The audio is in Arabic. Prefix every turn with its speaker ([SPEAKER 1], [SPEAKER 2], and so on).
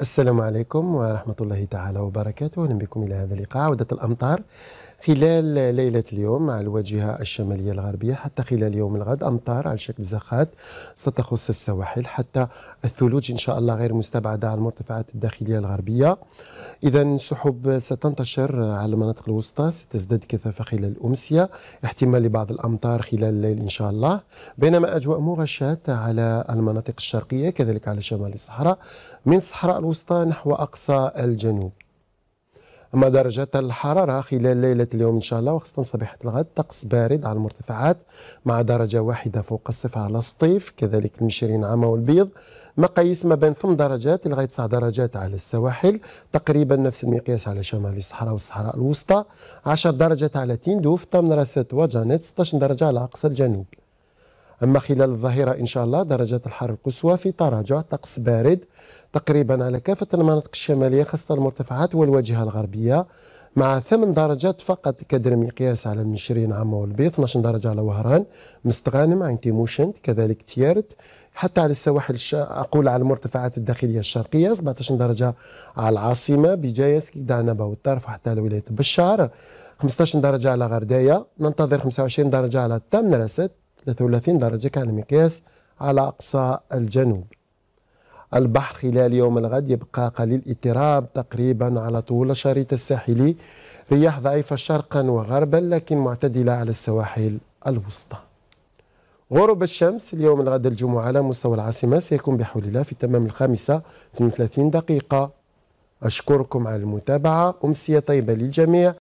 [SPEAKER 1] السلام عليكم ورحمة الله تعالى وبركاته أهلا بكم إلى هذا اللقاء عودة الأمطار خلال ليلة اليوم على الواجهة الشمالية الغربية حتى خلال يوم الغد أمطار على شكل زخات ستخص السواحل حتى الثلوج إن شاء الله غير مستبعدة على المرتفعات الداخلية الغربية إذا سحب ستنتشر على المناطق الوسطى ستزداد كثافة خلال الأمسية احتمال لبعض الأمطار خلال الليل إن شاء الله بينما أجواء مغشاة على المناطق الشرقية كذلك على شمال الصحراء من الصحراء الوسطى نحو أقصى الجنوب أما درجات الحرارة خلال ليلة اليوم إن شاء الله وخاصة صبيحه الغد طقس بارد على المرتفعات مع درجة واحدة فوق الصفر على السطيف كذلك المشيرين عامة والبيض مقاييس ما بين 8 درجات لغاية 9 درجات على السواحل تقريبا نفس المقياس على شمال الصحراء والصحراء الوسطى 10 درجات على تيندوف 8 راسات وجانيت 16 درجة على أقصى الجنوب أما خلال الظهيرة إن شاء الله درجات الحرارة القصوى في تراجع طقس بارد تقريبا على كافة المناطق الشمالية خاصة المرتفعات والواجهة الغربية مع ثمان درجات فقط كدر مقياس على المنشرين عامة والبيض 12 درجة على وهران مستغانم عين تيموشنت كذلك تيارت حتى على السواحل الش... أقول على المرتفعات الداخلية الشرقية 17 درجة على العاصمة بجايس نبا والطرف حتى على ولاية بشار 15 درجة على غرداية ننتظر 25 درجة على تمنرست 33 درجة كان مقياس على أقصى الجنوب البحر خلال يوم الغد يبقى قليل اضطراب تقريبا على طول الشريط الساحلي رياح ضعيفة شرقا وغربا لكن معتدلة على السواحل الوسطى غروب الشمس اليوم الغد الجمعة على مستوى العاصمة سيكون بحول الله في تمام الخامسة 32 دقيقة أشكركم على المتابعة أمسية طيبة للجميع